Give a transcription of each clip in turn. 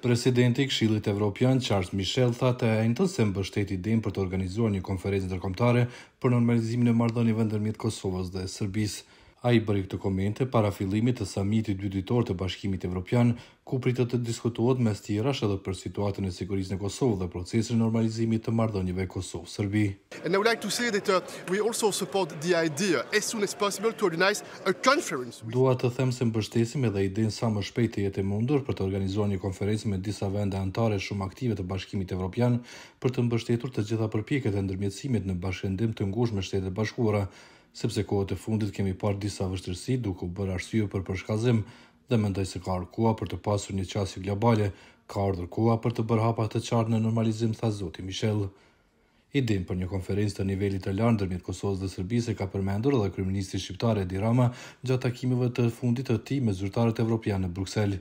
Presidenti i Këshillit Evropian Charles Michel tha të ai të mbështeti din për të organizuar një konferencë ndërkombëtare për normalizimin e marrëdhënieve ndërmjet Kosovës dhe Serbisë. A i bëri këtë komente para filimit të samitit ditor të bashkimit evropian, ku pritë të diskutuat me shë dhe për situatën e sigurisë në Kosovë dhe procesin normalizimit të mardonjive Kosovë-Sërbi. Doa uh, we also support the idea as soon as possible to organize a conference. Dua të them se mbështesim edhe idenë sa më shpejt të jetë mundur për të organizuar një konferencë me disa vende antare shumë aktive të bashkimit evropian për të mbështetur të gjitha përpjeket e ndërmjetësimit në bashkëndim të ngushtë me Shtetet Bashkuara, sepse kohët e fundit kemi parë disa vështërsi duke u bërë arsye për përshkazim dhe mendoj se ka ardhur koha për të pasur një çasje globale, ka ardhur koha për të bërë hapa të qartë në normalizim tha zoti Michel. Idem për një konferencë të nivelit të lartë ndërmjet Kosovës dhe Serbisë ka përmendur edhe kryeministri shqiptar Edi Rama gjatë takimeve të fundit të tij me zyrtarët evropianë në Bruksel.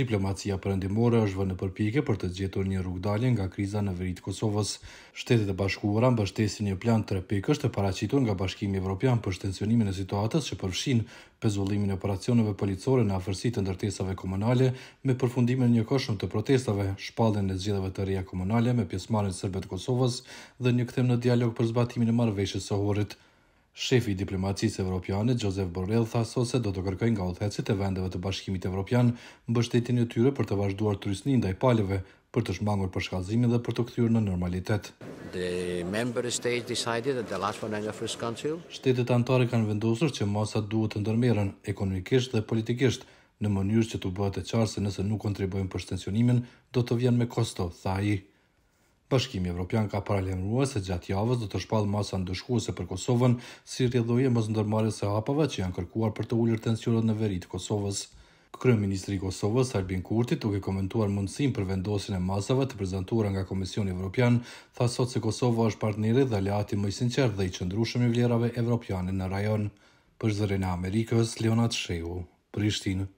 Diplomacia përëndimore është vë në përpike për të gjetur një rrugdalje nga kriza në verit Kosovës. Shtetet e bashkuara në bështesi një plan të repik është të paracitur nga bashkimi Evropian për shtensionimin e situatës që përfshin pëzullimin e operacioneve policore në afërsit të ndërtesave komunale me përfundimin një koshëm të protestave, shpallin e zgjedeve të reja komunale me pjesmarin sërbet Kosovës dhe një këtem në dialog për zbatimin e marveshës së horit. Shefi i diplomacisë evropiane, Josef Borrell, tha sot se do të kërkojë nga udhëheqësit e vendeve të Bashkimit Evropian mbështetjen e tyre për të vazhduar turizmin ndaj palëve, për të shmangur përshkallëzimin dhe për të kthyer në normalitet. The member states decided the last one and first council. Shtetet anëtare kanë vendosur që masat duhet të ndërmerren ekonomikisht dhe politikisht në mënyrë që të bëhet e qartë se nëse nuk kontribuojnë për shtensionimin, do të vjen me kosto, tha ai. Bashkimi Evropian ka paralajmëruar se gjatë javës do të shpallë masa ndëshkuese për Kosovën si rrjedhë mos ndërmarrjes së hapave që janë kërkuar për të ulur tensionet në veri të Kosovës. Kryeministri i Kosovës Albin Kurti duke komentuar mundësinë për vendosjen e masave të prezantuara nga Komisioni Evropian, tha sot se Kosova është partner i dalati më i sinqert dhe i qëndrueshëm i vlerave evropiane në rajon për zërin e Amerikës Leonat Shehu, Prishtinë.